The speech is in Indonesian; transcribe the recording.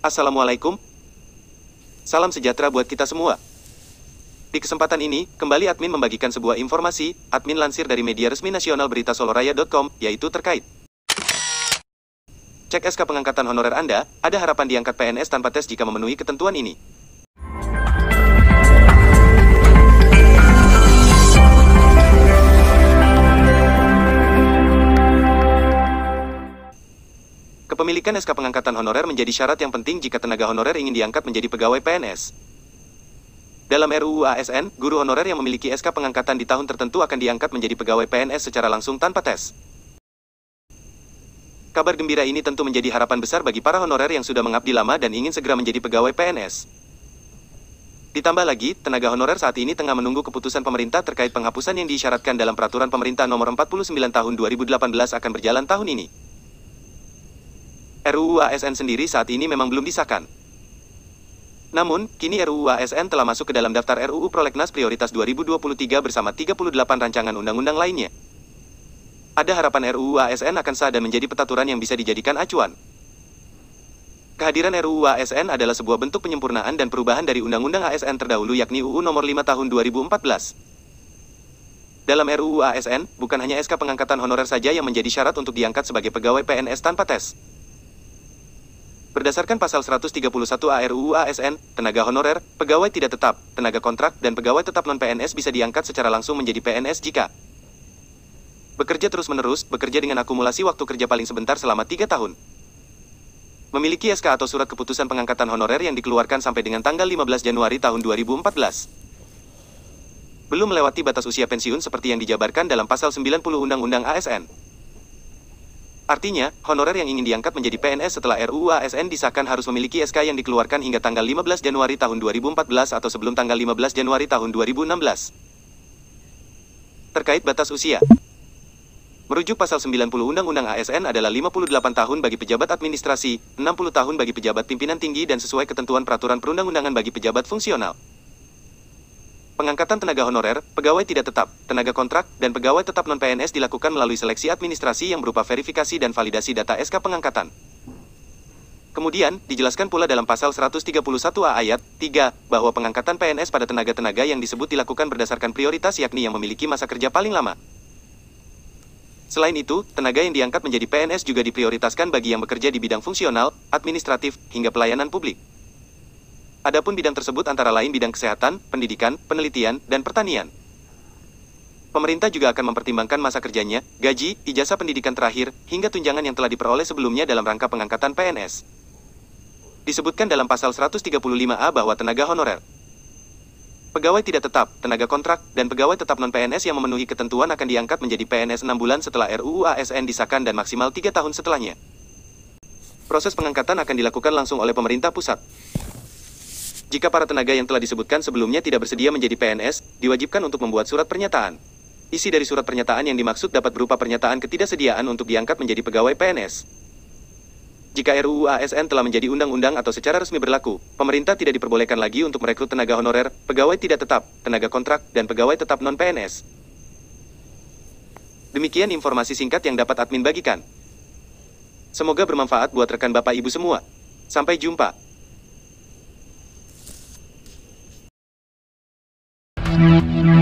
Assalamualaikum. Salam sejahtera buat kita semua. Di kesempatan ini, kembali admin membagikan sebuah informasi, admin lansir dari media resmi nasional berita soloraya.com, yaitu terkait. Cek SK pengangkatan honorer Anda, ada harapan diangkat PNS tanpa tes jika memenuhi ketentuan ini. Kepemilikan SK pengangkatan honorer menjadi syarat yang penting jika tenaga honorer ingin diangkat menjadi pegawai PNS. Dalam RUU ASN, guru honorer yang memiliki SK pengangkatan di tahun tertentu akan diangkat menjadi pegawai PNS secara langsung tanpa tes. Kabar gembira ini tentu menjadi harapan besar bagi para honorer yang sudah mengabdi lama dan ingin segera menjadi pegawai PNS. Ditambah lagi, tenaga honorer saat ini tengah menunggu keputusan pemerintah terkait penghapusan yang diisyaratkan dalam Peraturan Pemerintah Nomor 49 Tahun 2018 akan berjalan tahun ini. RUU ASN sendiri saat ini memang belum disahkan. Namun, kini RUU ASN telah masuk ke dalam daftar RUU Prolegnas Prioritas 2023 bersama 38 rancangan undang-undang lainnya. Ada harapan RUU ASN akan sah dan menjadi petaturan yang bisa dijadikan acuan. Kehadiran RUU ASN adalah sebuah bentuk penyempurnaan dan perubahan dari Undang-Undang ASN terdahulu yakni UU Nomor 5 Tahun 2014. Dalam RUU ASN, bukan hanya SK pengangkatan honorer saja yang menjadi syarat untuk diangkat sebagai pegawai PNS tanpa tes. Berdasarkan pasal 131 ARUU ASN, tenaga honorer, pegawai tidak tetap, tenaga kontrak, dan pegawai tetap non-PNS bisa diangkat secara langsung menjadi PNS jika bekerja terus-menerus, bekerja dengan akumulasi waktu kerja paling sebentar selama 3 tahun, memiliki SK atau surat keputusan pengangkatan honorer yang dikeluarkan sampai dengan tanggal 15 Januari tahun 2014, belum melewati batas usia pensiun seperti yang dijabarkan dalam pasal 90 Undang-Undang ASN. Artinya, honorer yang ingin diangkat menjadi PNS setelah RUU ASN disahkan harus memiliki SK yang dikeluarkan hingga tanggal 15 Januari tahun 2014 atau sebelum tanggal 15 Januari tahun 2016. Terkait batas usia. Merujuk pasal 90 Undang-Undang ASN adalah 58 tahun bagi pejabat administrasi, 60 tahun bagi pejabat pimpinan tinggi dan sesuai ketentuan peraturan perundang-undangan bagi pejabat fungsional. Pengangkatan tenaga honorer, pegawai tidak tetap, tenaga kontrak, dan pegawai tetap non-PNS dilakukan melalui seleksi administrasi yang berupa verifikasi dan validasi data SK pengangkatan. Kemudian, dijelaskan pula dalam pasal 131A ayat 3 bahwa pengangkatan PNS pada tenaga-tenaga yang disebut dilakukan berdasarkan prioritas yakni yang memiliki masa kerja paling lama. Selain itu, tenaga yang diangkat menjadi PNS juga diprioritaskan bagi yang bekerja di bidang fungsional, administratif, hingga pelayanan publik. Adapun bidang tersebut antara lain bidang kesehatan, pendidikan, penelitian, dan pertanian. Pemerintah juga akan mempertimbangkan masa kerjanya, gaji, ijazah pendidikan terakhir, hingga tunjangan yang telah diperoleh sebelumnya dalam rangka pengangkatan PNS. Disebutkan dalam pasal 135A bahwa tenaga honorer, pegawai tidak tetap, tenaga kontrak, dan pegawai tetap non-PNS yang memenuhi ketentuan akan diangkat menjadi PNS 6 bulan setelah RUU ASN disahkan dan maksimal 3 tahun setelahnya. Proses pengangkatan akan dilakukan langsung oleh pemerintah pusat. Jika para tenaga yang telah disebutkan sebelumnya tidak bersedia menjadi PNS, diwajibkan untuk membuat surat pernyataan. Isi dari surat pernyataan yang dimaksud dapat berupa pernyataan ketidaksediaan untuk diangkat menjadi pegawai PNS. Jika RUU ASN telah menjadi undang-undang atau secara resmi berlaku, pemerintah tidak diperbolehkan lagi untuk merekrut tenaga honorer, pegawai tidak tetap, tenaga kontrak, dan pegawai tetap non-PNS. Demikian informasi singkat yang dapat admin bagikan. Semoga bermanfaat buat rekan Bapak Ibu semua. Sampai jumpa. Thank you.